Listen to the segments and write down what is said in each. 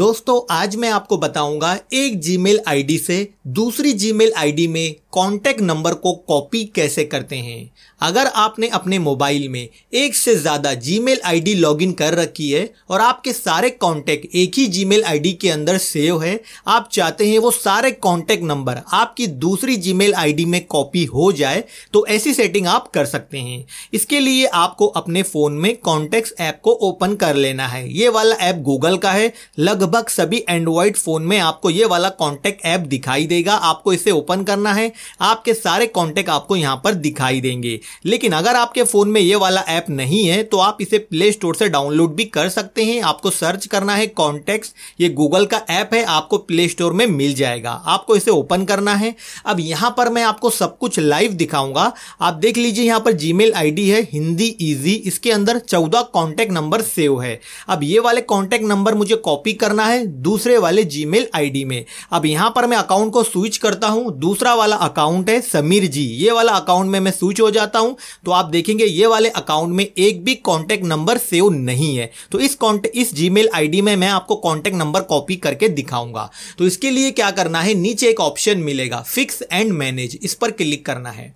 दोस्तों आज मैं आपको बताऊंगा एक जीमेल आईडी से दूसरी जीमेल आईडी में कॉन्टैक्ट नंबर को कॉपी कैसे करते हैं अगर आपने अपने मोबाइल में एक से ज़्यादा जीमेल आईडी लॉगिन कर रखी है और आपके सारे कॉन्टैक्ट एक ही जीमेल आईडी के अंदर सेव है आप चाहते हैं वो सारे कॉन्टैक्ट नंबर आपकी दूसरी जीमेल आईडी में कॉपी हो जाए तो ऐसी सेटिंग आप कर सकते हैं इसके लिए आपको अपने फ़ोन में कॉन्टेक्ट ऐप को ओपन कर लेना है ये वाला ऐप गूगल का है लगभग सभी एंड्रॉयड फ़ोन में आपको ये वाला कॉन्टैक्ट ऐप दिखाई दे देगा आपको इसे ओपन करना है आपके सारे कॉन्टेक्ट आपको यहाँ पर दिखाई देंगे लेकिन अगर आपके फ़ोन में ये वाला ऐप नहीं है तो आप इसे प्ले स्टोर से डाउनलोड भी कर सकते हैं आपको सर्च करना है कॉन्टेक्ट ये गूगल का ऐप है आपको प्ले स्टोर में मिल जाएगा आपको इसे ओपन करना है अब यहाँ पर मैं आपको सब कुछ लाइव दिखाऊंगा आप देख लीजिए यहाँ पर जीमेल आईडी है हिंदी इजी इसके अंदर चौदह कॉन्टेक्ट नंबर सेव है अब ये वाले कॉन्टेक्ट नंबर मुझे कॉपी करना है दूसरे वाले जीमेल आईडी में अब यहाँ पर मैं अकाउंट को स्विच करता हूं दूसरा वाला अकाउंट है समीर जी ये वाला अकाउंट में मैं स्विच हो जाता हूं तो आप देखेंगे ये वाले अकाउंट में एक भी कॉन्टेक्ट नंबर सेव नहीं है तो इस कॉन्टैक्ट इस जी मेल में मैं आपको कॉन्टेक्ट नंबर कॉपी करके दिखाऊंगा तो इसके लिए क्या करना है नीचे एक ऑप्शन मिलेगा फिक्स एंड मैनेज इस पर क्लिक करना है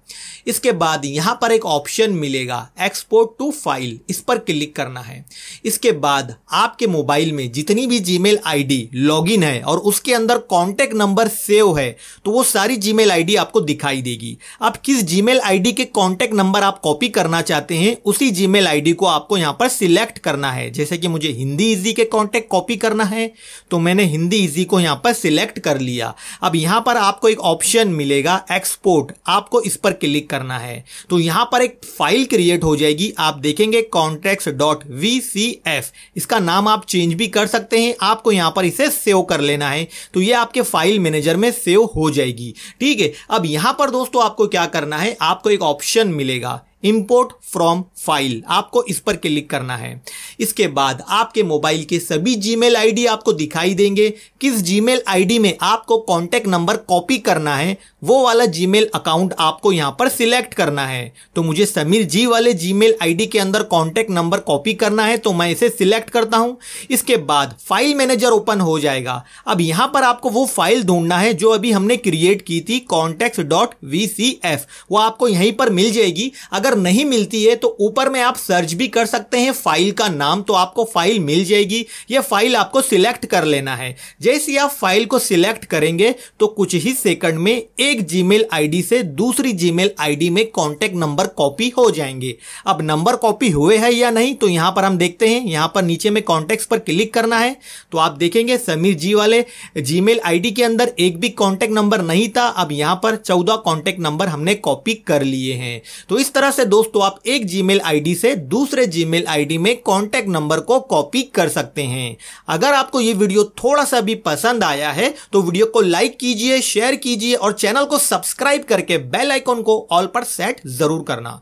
इसके बाद यहां पर एक ऑप्शन मिलेगा एक्सपोर्ट टू फाइल इस पर क्लिक करना है इसके बाद आपके मोबाइल में जितनी भी जीमेल आईडी लॉगिन है और उसके अंदर कॉन्टेक्ट नंबर सेव है तो वो सारी जीमेल आईडी आपको दिखाई देगी आप किस जीमेल आईडी के कॉन्टेक्ट नंबर आप कॉपी करना चाहते हैं उसी जीमेल आईडी को आपको यहाँ पर सिलेक्ट करना है जैसे कि मुझे हिंदी इजी के कॉन्टेक्ट कॉपी करना है तो मैंने हिंदी इजी को यहाँ पर सिलेक्ट कर लिया अब यहाँ पर आपको एक ऑप्शन मिलेगा एक्सपोर्ट आपको इस पर क्लिक करना है तो यहाँ पर एक फाइल क्रिएट हो जाएगी आप देखेंगे कॉन्टैक्ट डॉट इसका नाम आप चेंज भी कर सकते हैं आपको यहाँ पर इसे सेव कर लेना है तो ये आपके फाइल मैनेजर में सेव सेव हो जाएगी ठीक है अब यहां पर दोस्तों आपको क्या करना है आपको एक ऑप्शन मिलेगा इम्पोर्ट फ्रॉम फाइल आपको इस पर क्लिक करना है इसके बाद आपके मोबाइल के सभी जीमेल आईडी आपको दिखाई देंगे किस जीमेल आईडी में आपको कॉन्टैक्ट नंबर कॉपी करना है वो वाला जीमेल अकाउंट आपको यहाँ पर सिलेक्ट करना है तो मुझे समीर जी वाले जीमेल आईडी के अंदर कॉन्टैक्ट नंबर कॉपी करना है तो मैं इसे सिलेक्ट करता हूँ इसके बाद फाइल मैनेजर ओपन हो जाएगा अब यहाँ पर आपको वो फाइल ढूंढना है जो अभी हमने क्रिएट की थी कॉन्टेक्ट डॉट एफ वो आपको यहीं पर मिल जाएगी अगर अगर नहीं मिलती है तो ऊपर में आप सर्च भी कर सकते हैं फाइल का नाम तो आपको फाइल मिल जाएगी यह फाइल आपको सिलेक्ट कर लेना है जैसे आप फाइल को सिलेक्ट करेंगे तो कुछ ही सेकंड में एक जी मेल से दूसरी जी मेल में कॉन्टेक्ट नंबर कॉपी हो जाएंगे अब नंबर कॉपी हुए है या नहीं तो यहां पर हम देखते हैं यहां पर नीचे में कॉन्टेक्ट पर क्लिक करना है तो आप देखेंगे समीर जी वाले जीमेल मेल के अंदर एक भी कॉन्टेक्ट नंबर नहीं था अब यहां पर चौदह कॉन्टेक्ट नंबर हमने कॉपी कर लिए हैं तो इस तरह से दोस्तों आप एक जीमेल आईडी से दूसरे जीमेल आईडी में कॉन्टेक्ट नंबर को कॉपी कर सकते हैं अगर आपको ये वीडियो थोड़ा सा भी पसंद आया है तो वीडियो को लाइक कीजिए शेयर कीजिए और चैनल को सब्सक्राइब करके बेल आइकॉन को ऑल पर सेट जरूर करना